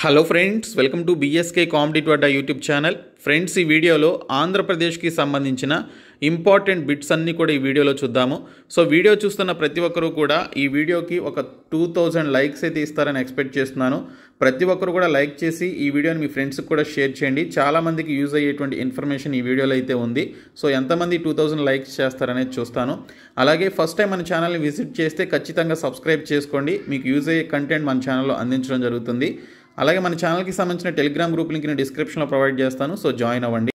hello friends welcome to BSK competitive Adda YouTube channel friends ఈ వీడియోలో ఆంధ్రప్రదేశ్కి సంబంధించిన ఇంపార్టెంట్ బిట్స్ అన్నీ కూడా ఈ వీడియోలో చూద్దాము సో వీడియో చూస్తున్న ప్రతి ఒక్కరూ కూడా ఈ వీడియోకి ఒక టూ థౌజండ్ లైక్స్ అయితే ఇస్తారని ఎక్స్పెక్ట్ చేస్తున్నాను ప్రతి ఒక్కరు కూడా లైక్ చేసి ఈ వీడియోని మీ ఫ్రెండ్స్కి కూడా షేర్ చేయండి చాలామందికి యూజ్ అయ్యేటువంటి ఇన్ఫర్మేషన్ ఈ వీడియోలో అయితే ఉంది సో ఎంతమంది టూ థౌజండ్ లైక్స్ చేస్తారనేది చూస్తాను అలాగే ఫస్ట్ టైం మన ఛానల్ని విజిట్ చేస్తే ఖచ్చితంగా సబ్స్క్రైబ్ చేసుకోండి మీకు యూజ్ అయ్యే కంటెంట్ మన ఛానల్లో అందించడం జరుగుతుంది అలాగే మన ఛానల్కి సంబంధించిన టెలిగ్రామ్ గ్రూప్ లింక్ని డిస్క్రిప్షన్లో ప్రొవైడ్ చేస్తాను సో జాయిన్ అవ్వండి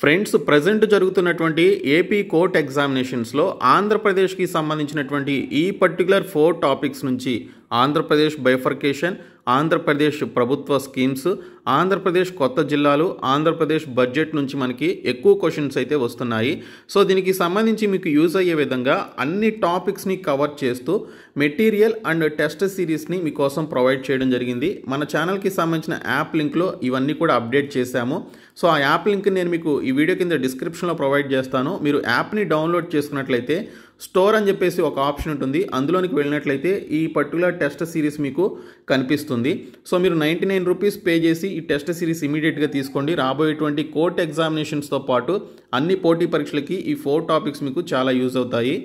ఫ్రెండ్స్ ప్రజెంట్ జరుగుతున్నటువంటి ఏపీ కోర్ట్ ఎగ్జామినేషన్స్లో ఆంధ్రప్రదేశ్కి సంబంధించినటువంటి ఈ పర్టికులర్ ఫోర్ టాపిక్స్ నుంచి ఆంధ్రప్రదేశ్ బైఫర్కేషన్ ఆంధ్రప్రదేశ్ ప్రభుత్వ స్కీమ్స్ ఆంధ్రప్రదేశ్ కొత్త జిల్లాలు ఆంధ్రప్రదేశ్ బడ్జెట్ నుంచి మనకి ఎక్కువ క్వశ్చన్స్ అయితే వస్తున్నాయి సో దీనికి సంబంధించి మీకు యూజ్ అయ్యే విధంగా అన్ని టాపిక్స్ని కవర్ చేస్తూ మెటీరియల్ అండ్ టెస్ట్ సిరీస్ని మీకోసం ప్రొవైడ్ చేయడం జరిగింది మన ఛానల్కి సంబంధించిన యాప్ లింక్లో ఇవన్నీ కూడా అప్డేట్ చేశాము సో ఆ యాప్ లింక్ నేను మీకు ఈ వీడియో కింద డిస్క్రిప్షన్లో ప్రొవైడ్ చేస్తాను మీరు యాప్ని డౌన్లోడ్ చేసుకున్నట్లయితే స్టోర్ అని చెప్పేసి ఒక ఆప్షన్ ఉంటుంది అందులోనికి వెళ్ళినట్లయితే ఈ పర్టికులర్ టెస్ట్ సిరీస్ మీకు కనిపిస్తుంది సో మీరు నైంటీ నైన్ రూపీస్ పే చేసి ఈ టెస్ట్ సిరీస్ ఇమీడియట్గా తీసుకోండి రాబోయేటువంటి కోర్ట్ ఎగ్జామినేషన్స్తో పాటు అన్ని పోటీ పరీక్షలకి ఈ ఫోర్ టాపిక్స్ మీకు చాలా యూజ్ అవుతాయి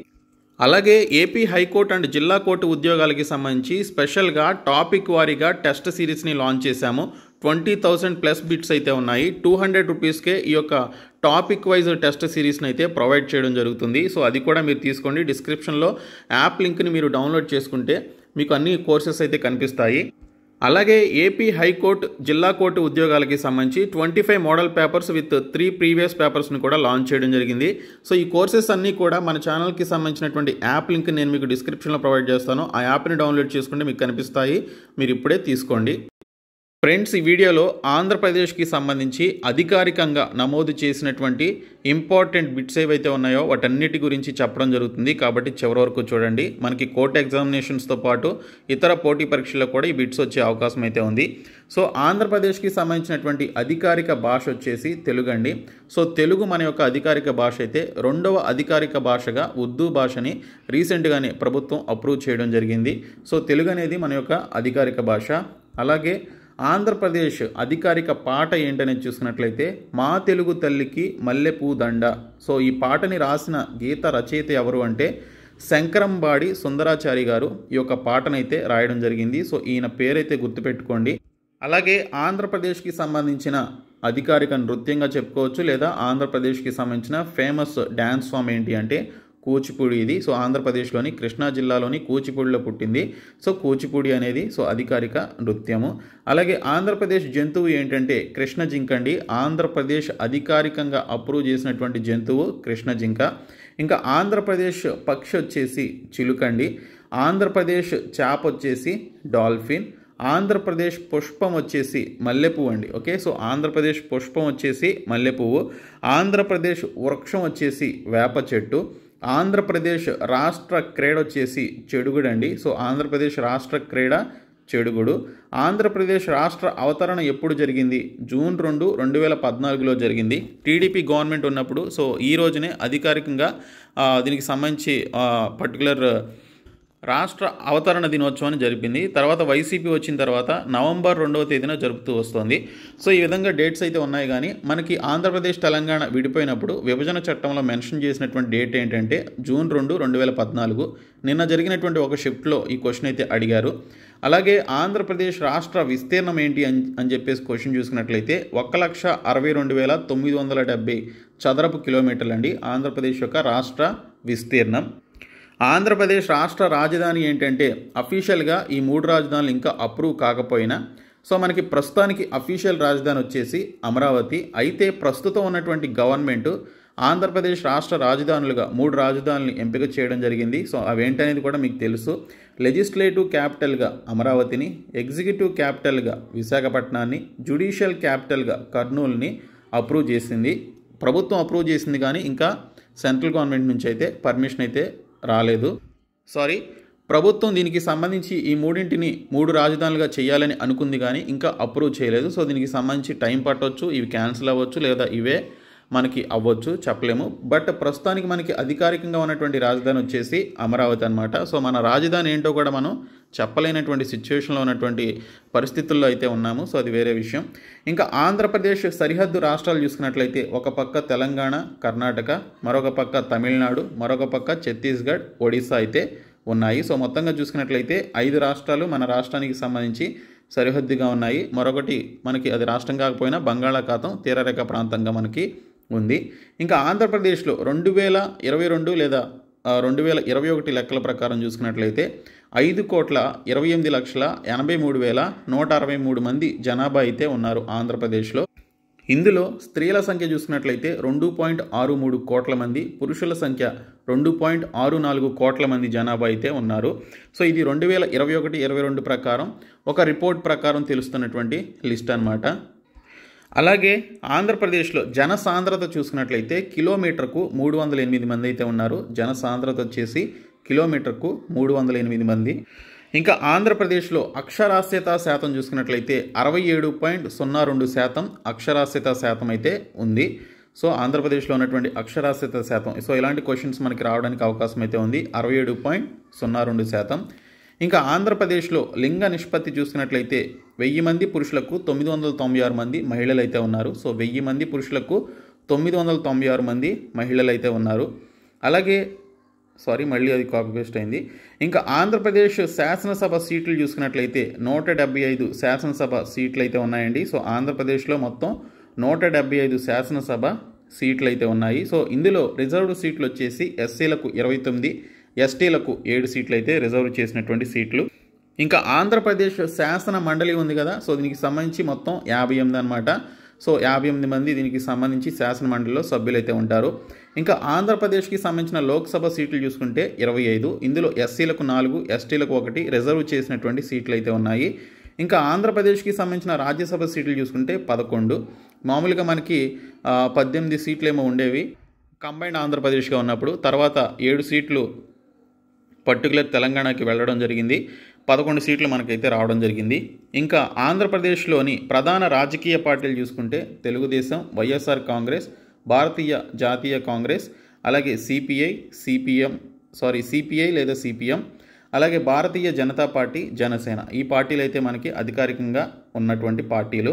అలాగే ఏపీ హైకోర్టు అండ్ జిల్లా కోర్టు ఉద్యోగాలకి సంబంధించి స్పెషల్గా టాపిక్ వారీగా టెస్ట్ సిరీస్ని లాంచ్ చేశాము ట్వంటీ థౌసండ్ ప్లస్ బిట్స్ అయితే ఉన్నాయి టూ హండ్రెడ్ రూపీస్కే ఈ యొక్క టాపిక్ వైజ్ టెస్ట్ సిరీస్ని అయితే ప్రొవైడ్ చేయడం జరుగుతుంది సో అది కూడా మీరు తీసుకోండి డిస్క్రిప్షన్లో యాప్ లింక్ని మీరు డౌన్లోడ్ చేసుకుంటే మీకు అన్ని కోర్సెస్ అయితే కనిపిస్తాయి అలాగే ఏపీ హైకోర్టు జిల్లా కోర్టు ఉద్యోగాలకి సంబంధించి twenty five model papers with three previous పేపర్స్ని కూడా లాంచ్ చేయడం జరిగింది సో ఈ కోర్సెస్ అన్నీ కూడా మన ఛానల్కి సంబంధించినటువంటి యాప్ లింక్ నేను మీకు డిస్క్రిప్షన్లో ప్రొవైడ్ చేస్తాను ఆ యాప్ని డౌన్లోడ్ చేసుకుంటే మీకు కనిపిస్తాయి మీరు ఇప్పుడే తీసుకోండి ఫ్రెండ్స్ ఈ వీడియోలో ఆంధ్రప్రదేశ్కి సంబంధించి అధికారికంగా నమోదు చేసినటువంటి ఇంపార్టెంట్ బిట్స్ ఏవైతే ఉన్నాయో వాటన్నిటి గురించి చెప్పడం జరుగుతుంది కాబట్టి చివరి వరకు చూడండి మనకి కోర్టు ఎగ్జామినేషన్స్తో పాటు ఇతర పోటీ పరీక్షల్లో కూడా ఈ బిట్స్ వచ్చే అవకాశం అయితే ఉంది సో ఆంధ్రప్రదేశ్కి సంబంధించినటువంటి అధికారిక భాష వచ్చేసి తెలుగు అండి సో తెలుగు మన యొక్క అధికారిక భాష అయితే రెండవ అధికారిక భాషగా ఉర్దూ భాషని రీసెంట్గానే ప్రభుత్వం అప్రూవ్ చేయడం జరిగింది సో తెలుగు అనేది మన యొక్క అధికారిక భాష అలాగే ఆంధ్రప్రదేశ్ అధికారిక పాట ఏంటనేది చూసుకున్నట్లయితే మా తెలుగు తల్లికి మల్లెపూ దండ సో ఈ పాటని రాసిన గీత రచయిత ఎవరు అంటే శంకరంబాడి సుందరాచారి గారు ఈ యొక్క పాటనైతే రాయడం జరిగింది సో ఈయన పేరైతే గుర్తుపెట్టుకోండి అలాగే ఆంధ్రప్రదేశ్కి సంబంధించిన అధికారిక నృత్యంగా చెప్పుకోవచ్చు లేదా ఆంధ్రప్రదేశ్కి సంబంధించిన ఫేమస్ డ్యాన్స్ ఫామ్ ఏంటి అంటే కూచిపూడి ఇది సో ఆంధ్రప్రదేశ్లోని కృష్ణా జిల్లాలోని కూచిపూడిలో పుట్టింది సో కూచిపూడి అనేది సో అధికారిక నృత్యము అలాగే ఆంధ్రప్రదేశ్ జంతువు ఏంటంటే కృష్ణ జింకండి ఆంధ్రప్రదేశ్ అధికారికంగా అప్రూవ్ చేసినటువంటి జంతువు కృష్ణ జింక ఇంకా ఆంధ్రప్రదేశ్ పక్షి వచ్చేసి చిలుకండి ఆంధ్రప్రదేశ్ చేప వచ్చేసి డాల్ఫిన్ ఆంధ్రప్రదేశ్ పుష్పం వచ్చేసి మల్లెపువ్వు అండి ఓకే సో ఆంధ్రప్రదేశ్ పుష్పం వచ్చేసి మల్లెపువ్వు ఆంధ్రప్రదేశ్ వృక్షం వచ్చేసి వేప చెట్టు ఆంధ్రప్రదేశ్ రాష్ట్ర క్రీడ వచ్చేసి చెడుగుడండి సో ఆంధ్రప్రదేశ్ రాష్ట్ర క్రీడ చెడుగుడు ఆంధ్రప్రదేశ్ రాష్ట్ర అవతరణ ఎప్పుడు జరిగింది జూన్ రెండు రెండు వేల పద్నాలుగులో జరిగింది టీడీపీ గవర్నమెంట్ ఉన్నప్పుడు సో ఈ రోజునే అధికారికంగా దీనికి సంబంధించి పర్టికులర్ రాష్ట్ర అవతరణ దినోత్సవాన్ని జరిపింది తర్వాత వైసీపీ వచ్చిన తర్వాత నవంబర్ రెండవ తేదీన జరుపుతూ వస్తుంది సో ఈ విధంగా డేట్స్ అయితే ఉన్నాయి కానీ మనకి ఆంధ్రప్రదేశ్ తెలంగాణ విడిపోయినప్పుడు విభజన చట్టంలో మెన్షన్ చేసినటువంటి డేట్ ఏంటంటే జూన్ రెండు రెండు వేల పద్నాలుగు నిన్న జరిగినటువంటి ఒక షిఫ్ట్లో ఈ క్వశ్చన్ అయితే అడిగారు అలాగే ఆంధ్రప్రదేశ్ రాష్ట్ర విస్తీర్ణం ఏంటి అని అని చెప్పేసి క్వశ్చన్ చూసుకున్నట్లయితే ఒక్క లక్ష అరవై రెండు వేల తొమ్మిది వందల డెబ్బై చదరపు కిలోమీటర్లు అండి ఆంధ్రప్రదేశ్ యొక్క రాష్ట్ర విస్తీర్ణం ఆంధ్రప్రదేశ్ రాష్ట్ర రాజధాని ఏంటంటే అఫీషియల్గా ఈ మూడు రాజధానులు ఇంకా అప్రూవ్ కాకపోయినా సో మనకి ప్రస్తుతానికి అఫీషియల్ రాజధాని వచ్చేసి అమరావతి అయితే ప్రస్తుతం ఉన్నటువంటి గవర్నమెంట్ ఆంధ్రప్రదేశ్ రాష్ట్ర రాజధానులుగా మూడు రాజధానులు ఎంపిక చేయడం జరిగింది సో అవేంటనేది కూడా మీకు తెలుసు లెజిస్లేటివ్ క్యాపిటల్గా అమరావతిని ఎగ్జిక్యూటివ్ క్యాపిటల్గా విశాఖపట్నాన్ని జ్యుడిషియల్ క్యాపిటల్గా కర్నూలుని అప్రూవ్ చేసింది ప్రభుత్వం అప్రూవ్ చేసింది కానీ ఇంకా సెంట్రల్ గవర్నమెంట్ నుంచి అయితే పర్మిషన్ అయితే రాలేదు సారీ ప్రభుత్వం దీనికి సంబంధించి ఈ మూడింటిని మూడు రాజధానులుగా చేయాలని అనుకుంది కానీ ఇంకా అప్రూవ్ చేయలేదు సో దీనికి సంబంధించి టైం పట్టవచ్చు ఇవి క్యాన్సిల్ అవ్వచ్చు లేదా ఇవే మనకి అవ్వచ్చు చెప్పలేము బట్ ప్రస్తుతానికి మనకి అధికారికంగా ఉన్నటువంటి రాజధాని వచ్చేసి అమరావతి అనమాట సో మన రాజధాని ఏంటో కూడా మనం చెప్పలేనటువంటి సిచ్యువేషన్లో ఉన్నటువంటి పరిస్థితుల్లో అయితే ఉన్నాము సో అది వేరే విషయం ఇంకా ఆంధ్రప్రదేశ్ సరిహద్దు రాష్ట్రాలు చూసుకున్నట్లయితే ఒక పక్క తెలంగాణ కర్ణాటక మరొక పక్క తమిళనాడు మరొక పక్క ఛత్తీస్గఢ్ ఒడిశా అయితే ఉన్నాయి సో మొత్తంగా చూసుకున్నట్లయితే ఐదు రాష్ట్రాలు మన రాష్ట్రానికి సంబంధించి సరిహద్దుగా ఉన్నాయి మరొకటి మనకి అది రాష్ట్రం కాకపోయినా బంగాళాఖాతం తీరరేఖ ప్రాంతంగా మనకి ఉంది ఇంకా ఆంధ్రప్రదేశ్లో రెండు వేల ఇరవై రెండు లేదా రెండు వేల ఇరవై ఒకటి లెక్కల ప్రకారం చూసుకున్నట్లయితే ఐదు కోట్ల ఇరవై ఎనిమిది లక్షల ఎనభై మూడు వేల నూట అరవై మూడు మంది జనాభా అయితే ఉన్నారు ఆంధ్రప్రదేశ్లో ఇందులో స్త్రీల సంఖ్య చూసుకున్నట్లయితే రెండు పాయింట్ ఆరు మూడు కోట్ల మంది పురుషుల సంఖ్య రెండు పాయింట్ ఆరు నాలుగు కోట్ల మంది జనాభా అయితే ఉన్నారు సో ఇది రెండు వేల ఇరవై ఒకటి ఇరవై రెండు ప్రకారం ఒక రిపోర్ట్ ప్రకారం తెలుస్తున్నటువంటి లిస్ట్ అనమాట అలాగే ఆంధ్రప్రదేశ్లో జనసాంద్రత చూసుకున్నట్లయితే కిలోమీటర్కు మూడు వందల ఎనిమిది మంది అయితే ఉన్నారు జనసాంద్రత వచ్చేసి కిలోమీటర్కు మూడు వందల ఎనిమిది మంది ఇంకా ఆంధ్రప్రదేశ్లో అక్షరాస్యత శాతం చూసుకున్నట్లయితే అరవై ఏడు పాయింట్ సున్నా రెండు శాతం అక్షరాస్యత శాతం అయితే ఉంది సో ఆంధ్రప్రదేశ్లో ఉన్నటువంటి అక్షరాస్యత శాతం సో ఇలాంటి క్వశ్చన్స్ మనకి రావడానికి అవకాశం అయితే ఉంది అరవై ఏడు పాయింట్ సున్నా రెండు శాతం ఇంకా ఆంధ్రప్రదేశ్లో లింగ నిష్పత్తి చూసినట్లయితే వెయ్యి మంది పురుషులకు తొమ్మిది వందల తొంభై ఆరు మంది మహిళలు అయితే ఉన్నారు సో వెయ్యి మంది పురుషులకు తొమ్మిది వందల తొంభై ఆరు మంది మహిళలు అయితే ఉన్నారు అలాగే సారీ మళ్ళీ అది కాపీ పేస్ట్ అయింది ఇంకా ఆంధ్రప్రదేశ్ శాసనసభ సీట్లు చూసుకున్నట్లయితే నూట డెబ్బై ఐదు శాసనసభ సీట్లు అయితే ఉన్నాయండి సో ఆంధ్రప్రదేశ్లో మొత్తం నూట డెబ్బై ఐదు శాసనసభ సీట్లు అయితే ఉన్నాయి సో ఇందులో రిజర్వ్డ్ సీట్లు వచ్చేసి ఎస్సీలకు ఇరవై తొమ్మిది ఎస్టీలకు ఏడు సీట్లు అయితే రిజర్వ్ చేసినటువంటి సీట్లు ఇంకా ఆంధ్రప్రదేశ్ శాసన మండలి ఉంది కదా సో దీనికి సంబంధించి మొత్తం యాభై ఎనిమిది అనమాట సో యాభై ఎనిమిది మంది దీనికి సంబంధించి శాసన మండలిలో సభ్యులైతే ఉంటారు ఇంకా ఆంధ్రప్రదేశ్కి సంబంధించిన లోక్సభ సీట్లు చూసుకుంటే ఇరవై ఐదు ఇందులో ఎస్సీలకు నాలుగు ఎస్టీలకు ఒకటి రిజర్వ్ చేసినటువంటి సీట్లు అయితే ఉన్నాయి ఇంకా ఆంధ్రప్రదేశ్కి సంబంధించిన రాజ్యసభ సీట్లు చూసుకుంటే పదకొండు మామూలుగా మనకి పద్దెనిమిది సీట్లు ఏమో ఉండేవి కంబైన్డ్ ఆంధ్రప్రదేశ్గా ఉన్నప్పుడు తర్వాత ఏడు సీట్లు పర్టికులర్ తెలంగాణకి వెళ్ళడం జరిగింది పదకొండు సీట్లు మనకైతే రావడం జరిగింది ఇంకా ఆంధ్రప్రదేశ్లోని ప్రధాన రాజకీయ పార్టీలు చూసుకుంటే తెలుగుదేశం వైఎస్ఆర్ కాంగ్రెస్ భారతీయ జాతీయ కాంగ్రెస్ అలాగే సిపిఐ సిపిఎం సారీ సిపిఐ లేదా సిపిఎం అలాగే భారతీయ జనతా పార్టీ జనసేన ఈ పార్టీలు అయితే మనకి అధికారికంగా ఉన్నటువంటి పార్టీలు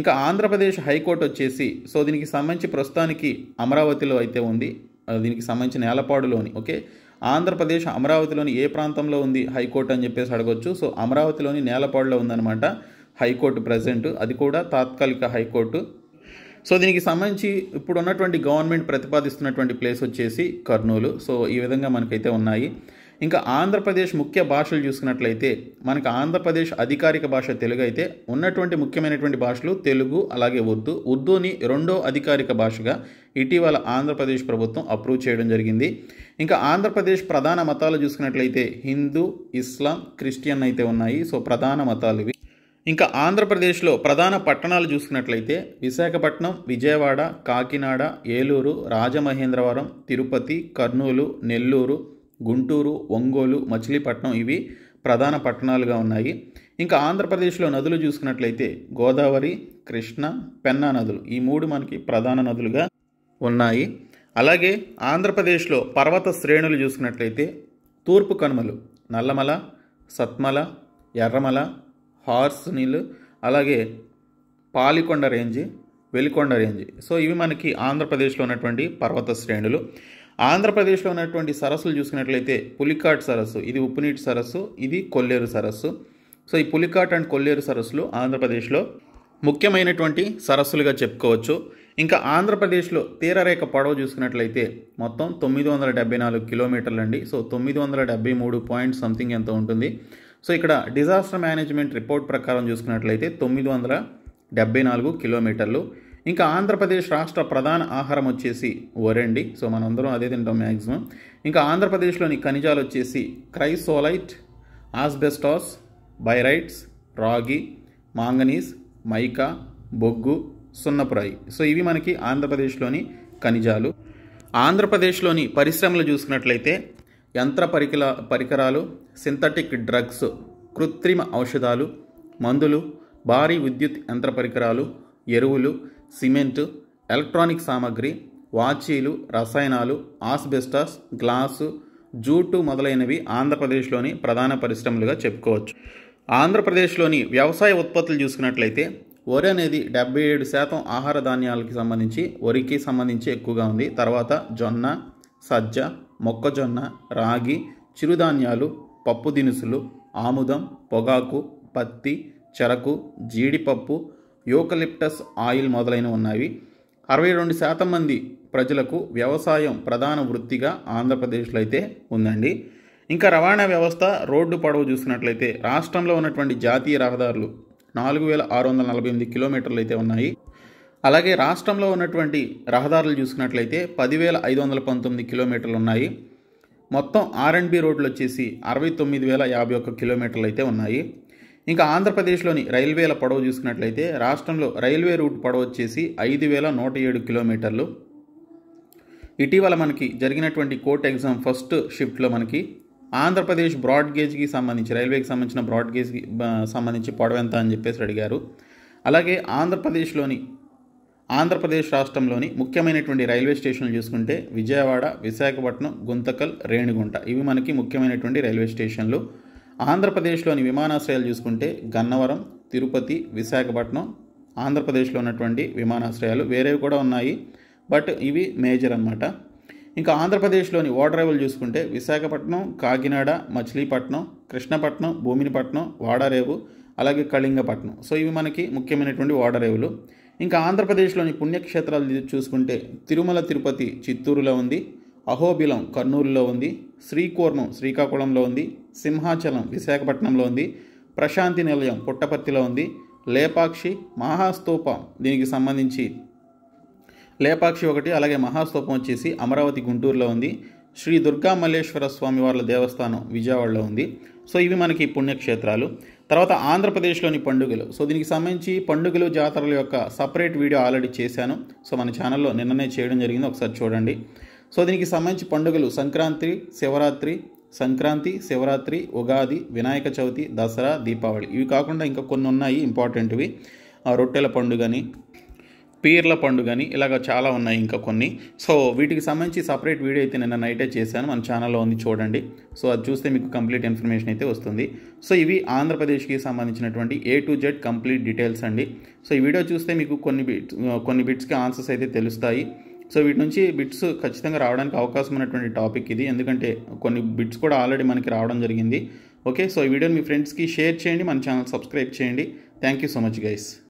ఇంకా ఆంధ్రప్రదేశ్ హైకోర్టు వచ్చేసి సో దీనికి సంబంధించి ప్రస్తుతానికి అమరావతిలో అయితే ఉంది దీనికి సంబంధించిన నేలపాడులోని ఓకే ఆంధ్రప్రదేశ్ అమరావతిలోని ఏ ప్రాంతంలో ఉంది హైకోర్టు అని చెప్పేసి అడగొచ్చు సో అమరావతిలోని నేలపాడులో ఉందన్నమాట హైకోర్టు ప్రజెంట్ అది కూడా తాత్కాలిక హైకోర్టు సో దీనికి సంబంధించి ఇప్పుడు ఉన్నటువంటి గవర్నమెంట్ ప్రతిపాదిస్తున్నటువంటి ప్లేస్ వచ్చేసి కర్నూలు సో ఈ విధంగా మనకైతే ఉన్నాయి ఇంకా ఆంధ్రప్రదేశ్ ముఖ్య భాషలు చూసుకున్నట్లయితే మనకు ఆంధ్రప్రదేశ్ అధికారిక భాష తెలుగు అయితే ఉన్నటువంటి ముఖ్యమైనటువంటి భాషలు తెలుగు అలాగే ఉర్దూ ఉర్దూని రెండో అధికారిక భాషగా ఇటీవల ఆంధ్రప్రదేశ్ ప్రభుత్వం అప్రూవ్ చేయడం జరిగింది ఇంకా ఆంధ్రప్రదేశ్ ప్రధాన మతాలు చూసుకున్నట్లయితే హిందూ ఇస్లాం క్రిస్టియన్ అయితే ఉన్నాయి సో ప్రధాన మతాలు ఇవి ఇంకా ఆంధ్రప్రదేశ్లో ప్రధాన పట్టణాలు చూసుకున్నట్లయితే విశాఖపట్నం విజయవాడ కాకినాడ ఏలూరు రాజమహేంద్రవరం తిరుపతి కర్నూలు నెల్లూరు గుంటూరు ఒంగోలు మచిలీపట్నం ఇవి ప్రధాన పట్టణాలుగా ఉన్నాయి ఇంకా ఆంధ్రప్రదేశ్లో నదులు చూసుకున్నట్లయితే గోదావరి కృష్ణ పెన్నా నదులు ఈ మూడు మనకి ప్రధాన నదులుగా ఉన్నాయి అలాగే ఆంధ్రప్రదేశ్లో పర్వత శ్రేణులు చూసుకున్నట్లయితే తూర్పు కనుమలు నల్లమల సత్మల ఎర్రమల హార్స్ నీళ్ళు అలాగే Palikonda range Velikonda range so ఇవి మనకి ఆంధ్రప్రదేశ్లో ఉన్నటువంటి పర్వత శ్రేణులు ఆంధ్రప్రదేశ్లో ఉన్నటువంటి సరస్సులు చూసుకున్నట్లయితే పులికాట్ సరస్సు ఇది ఉప్పునీటి సరస్సు ఇది కొల్లేరు సరస్సు సో ఈ పులికాట్ అండ్ కొల్లేరు సరస్సులు ఆంధ్రప్రదేశ్లో ముఖ్యమైనటువంటి సరస్సులుగా చెప్పుకోవచ్చు ఇంకా ఆంధ్రప్రదేశ్లో తీరరేఖ పొడవు చూసుకున్నట్లయితే మొత్తం తొమ్మిది వందల డెబ్బై నాలుగు కిలోమీటర్లు అండి సో తొమ్మిది వందల డెబ్బై మూడు పాయింట్ సంథింగ్ ఎంత ఉంటుంది సో ఇక్కడ డిజాస్టర్ మేనేజ్మెంట్ రిపోర్ట్ ప్రకారం చూసుకున్నట్లయితే తొమ్మిది వందల డెబ్బై నాలుగు కిలోమీటర్లు ఇంకా ఆంధ్రప్రదేశ్ రాష్ట్ర ప్రధాన ఆహారం వచ్చేసి వరండి సో మనందరం అదే తింటాం మ్యాక్సిమం ఇంకా ఆంధ్రప్రదేశ్లోని ఖనిజాలు వచ్చేసి క్రైసోలైట్ ఆస్బెస్టాస్ బైరైట్స్ రాగి మాంగనీస్ మైకా బొగ్గు సున్నపురాయి సో ఇవి మనకి ఆంధ్రప్రదేశ్లోని ఖనిజాలు ఆంధ్రప్రదేశ్లోని పరిశ్రమలు చూసుకున్నట్లయితే యంత్ర పరికల పరికరాలు సింథటిక్ డ్రగ్స్ కృత్రిమ ఔషధాలు మందులు భారీ విద్యుత్ యంత్ర పరికరాలు ఎరువులు సిమెంటు ఎలక్ట్రానిక్ సామాగ్రి వాచీలు రసాయనాలు ఆస్బెస్టాస్ గ్లాసు జూటు మొదలైనవి ఆంధ్రప్రదేశ్లోని ప్రధాన పరిశ్రమలుగా చెప్పుకోవచ్చు ఆంధ్రప్రదేశ్లోని వ్యవసాయ ఉత్పత్తులు చూసుకున్నట్లయితే వరి అనేది డెబ్బై ఏడు శాతం ఆహార ధాన్యాలకి సంబంధించి వరికి సంబంధించి ఎక్కువగా ఉంది తర్వాత జొన్న సజ్జ మొక్కజొన్న రాగి చిరుధాన్యాలు పప్పు దినుసులు ఆముదం పొగాకు పత్తి చెరకు జీడిపప్పు యూకలిప్టస్ ఆయిల్ మొదలైనవి ఉన్నాయి అరవై రెండు శాతం మంది ప్రజలకు వ్యవసాయం ప్రధాన వృత్తిగా ఆంధ్రప్రదేశ్లో అయితే ఉందండి ఇంకా రవాణా వ్యవస్థ రోడ్డు పొడవు చూసినట్లయితే రాష్ట్రంలో ఉన్నటువంటి జాతీయ రహదారులు నాలుగు వేల ఆరు వందల నలభై ఎనిమిది కిలోమీటర్లు అయితే ఉన్నాయి అలాగే రాష్ట్రంలో ఉన్నటువంటి రహదారులు చూసుకున్నట్లయితే పదివేల ఐదు వందల పంతొమ్మిది కిలోమీటర్లు ఉన్నాయి మొత్తం ఆర్ఎండ్బి రోడ్లు వచ్చేసి అరవై తొమ్మిది వేల యాభై ఒక్క కిలోమీటర్లు అయితే ఉన్నాయి ఇంకా ఆంధ్రప్రదేశ్లోని రైల్వేల పొడవు చూసుకున్నట్లయితే రాష్ట్రంలో రైల్వే రూట్ పొడవు వచ్చేసి ఐదు వేల నూట ఏడు కిలోమీటర్లు ఇటీవల మనకి జరిగినటువంటి కోర్ట్ ఎగ్జామ్ ఫస్ట్ షిఫ్ట్లో మనకి ఆంధ్రప్రదేశ్ బ్రాడ్ గేజ్కి సంబంధించి రైల్వేకి సంబంధించిన బ్రాడ్ గేజ్కి సంబంధించి పొడవు ఎంత అని చెప్పేసి అడిగారు అలాగే ఆంధ్రప్రదేశ్లోని ఆంధ్రప్రదేశ్ రాష్ట్రంలోని ముఖ్యమైనటువంటి రైల్వే స్టేషన్లు చూసుకుంటే విజయవాడ విశాఖపట్నం గుంతకల్ రేణిగుంట ఇవి మనకి ముఖ్యమైనటువంటి రైల్వే స్టేషన్లు ఆంధ్రప్రదేశ్లోని విమానాశ్రయాలు చూసుకుంటే గన్నవరం తిరుపతి విశాఖపట్నం ఆంధ్రప్రదేశ్లో ఉన్నటువంటి విమానాశ్రయాలు వేరేవి కూడా ఉన్నాయి బట్ ఇవి మేజర్ అనమాట ఇంకా ఆంధ్రప్రదేశ్లోని ఓడరేవులు చూసుకుంటే విశాఖపట్నం కాకినాడ మచిలీపట్నం కృష్ణపట్నం భూమినిపట్నం వాడారేవు అలాగే కళింగపట్నం సో ఇవి మనకి ముఖ్యమైనటువంటి ఓడరేవులు ఇంకా ఆంధ్రప్రదేశ్లోని పుణ్యక్షేత్రాలు చూసుకుంటే తిరుమల తిరుపతి చిత్తూరులో ఉంది అహోబిలం కర్నూలులో ఉంది శ్రీకోర్మం శ్రీకాకుళంలో ఉంది సింహాచలం విశాఖపట్నంలో ఉంది ప్రశాంతి నిలయం పుట్టపర్తిలో ఉంది లేపాక్షి మహాస్తూపం దీనికి సంబంధించి లేపాక్షి ఒకటి అలాగే మహాస్తూపం వచ్చేసి అమరావతి గుంటూరులో ఉంది శ్రీ దుర్గా మల్లేశ్వర స్వామి వాళ్ళ దేవస్థానం విజయవాడలో ఉంది సో ఇవి మనకి పుణ్యక్షేత్రాలు తర్వాత ఆంధ్రప్రదేశ్లోని పండుగలు సో దీనికి సంబంధించి పండుగలు జాతరల యొక్క సపరేట్ వీడియో ఆల్రెడీ చేశాను సో మన ఛానల్లో నిన్ననే చేయడం జరిగింది ఒకసారి చూడండి సో దీనికి సంబంధించి పండుగలు సంక్రాంతి శివరాత్రి సంక్రాంతి శివరాత్రి ఉగాది వినాయక చవితి దసరా దీపావళి ఇవి కాకుండా ఇంకా కొన్ని ఉన్నాయి ఇంపార్టెంట్వి రొట్టెల పండుగని పీర్ల పండుగని ఇలాగ చాలా ఉన్నాయి ఇంకా కొన్ని సో వీటికి సంబంధించి సపరేట్ వీడియో అయితే నిన్న నైటే చేశాను మన ఛానల్లో ఉంది చూడండి సో అది చూస్తే మీకు కంప్లీట్ ఇన్ఫర్మేషన్ అయితే వస్తుంది సో ఇవి ఆంధ్రప్రదేశ్కి సంబంధించినటువంటి A to Z complete details అండి సో ఈ వీడియో చూస్తే మీకు కొన్ని బిట్స్ కొన్ని బిట్స్కి ఆన్సర్స్ అయితే తెలుస్తాయి సో వీటి నుంచి బిట్స్ ఖచ్చితంగా రావడానికి అవకాశం ఉన్నటువంటి టాపిక్ ఇది ఎందుకంటే కొన్ని బిట్స్ కూడా ఆల్రెడీ మనకి రావడం జరిగింది ఓకే సో ఈ వీడియోని మీ ఫ్రెండ్స్కి షేర్ చేయండి మన ఛానల్ సబ్స్క్రైబ్ చేయండి thank you so much guys